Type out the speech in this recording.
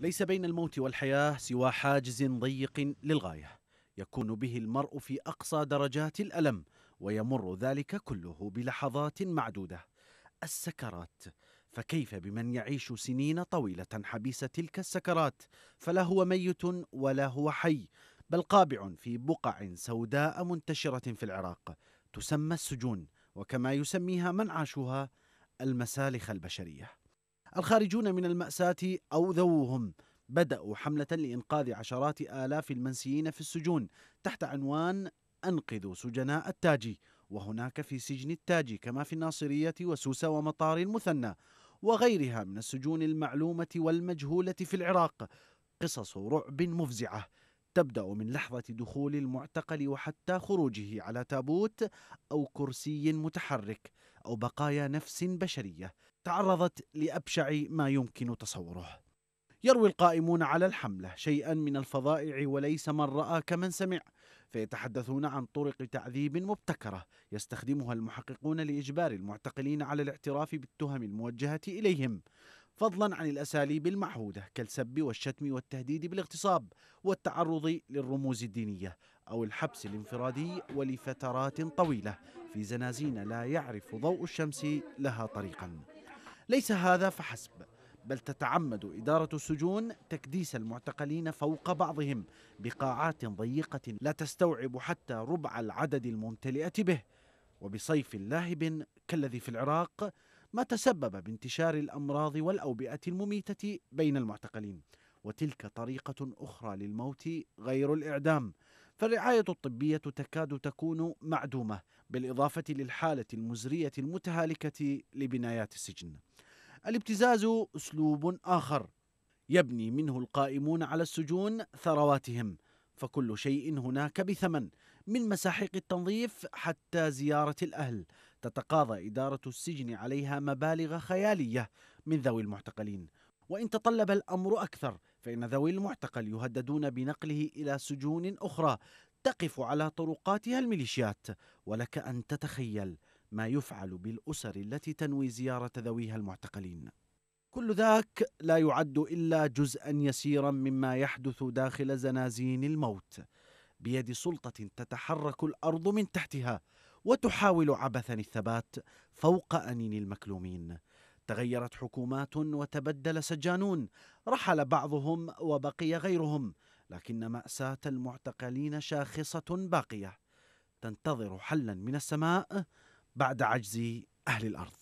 ليس بين الموت والحياة سوى حاجز ضيق للغاية يكون به المرء في أقصى درجات الألم ويمر ذلك كله بلحظات معدودة السكرات فكيف بمن يعيش سنين طويلة حبيس تلك السكرات فلا هو ميت ولا هو حي بل قابع في بقع سوداء منتشرة في العراق تسمى السجون وكما يسميها من عاشوها المسالخ البشريه الخارجون من المأساة أو ذووهم بدأوا حملة لإنقاذ عشرات آلاف المنسيين في السجون تحت عنوان أنقذوا سجناء التاجي وهناك في سجن التاجي كما في الناصرية وسوسة ومطار المثنى وغيرها من السجون المعلومة والمجهولة في العراق قصص رعب مفزعة تبدأ من لحظة دخول المعتقل وحتى خروجه على تابوت أو كرسي متحرك أو بقايا نفس بشرية تعرضت لأبشع ما يمكن تصوره يروي القائمون على الحملة شيئا من الفظائع وليس من رأى كمن سمع فيتحدثون عن طرق تعذيب مبتكرة يستخدمها المحققون لإجبار المعتقلين على الاعتراف بالتهم الموجهة إليهم فضلا عن الأساليب المعهودة كالسب والشتم والتهديد بالاغتصاب والتعرض للرموز الدينية أو الحبس الانفرادي ولفترات طويلة في زنازين لا يعرف ضوء الشمس لها طريقاً ليس هذا فحسب بل تتعمد إدارة السجون تكديس المعتقلين فوق بعضهم بقاعات ضيقة لا تستوعب حتى ربع العدد الممتلئة به وبصيف لاهب كالذي في العراق ما تسبب بانتشار الأمراض والأوبئة المميتة بين المعتقلين وتلك طريقة أخرى للموت غير الإعدام فالرعاية الطبية تكاد تكون معدومة بالإضافة للحالة المزرية المتهالكة لبنايات السجن الابتزاز أسلوب آخر يبني منه القائمون على السجون ثرواتهم فكل شيء هناك بثمن من مساحيق التنظيف حتى زيارة الأهل تتقاضى إدارة السجن عليها مبالغ خيالية من ذوي المعتقلين وإن تطلب الأمر أكثر فإن ذوي المعتقل يهددون بنقله إلى سجون أخرى تقف على طرقاتها الميليشيات ولك أن تتخيل ما يفعل بالأسر التي تنوي زيارة ذويها المعتقلين كل ذاك لا يعد إلا جزءا يسيرا مما يحدث داخل زنازين الموت بيد سلطة تتحرك الأرض من تحتها وتحاول عبثا الثبات فوق أنين المكلومين تغيرت حكومات وتبدل سجانون رحل بعضهم وبقي غيرهم لكن مأساة المعتقلين شاخصة باقية تنتظر حلا من السماء بعد عجز أهل الأرض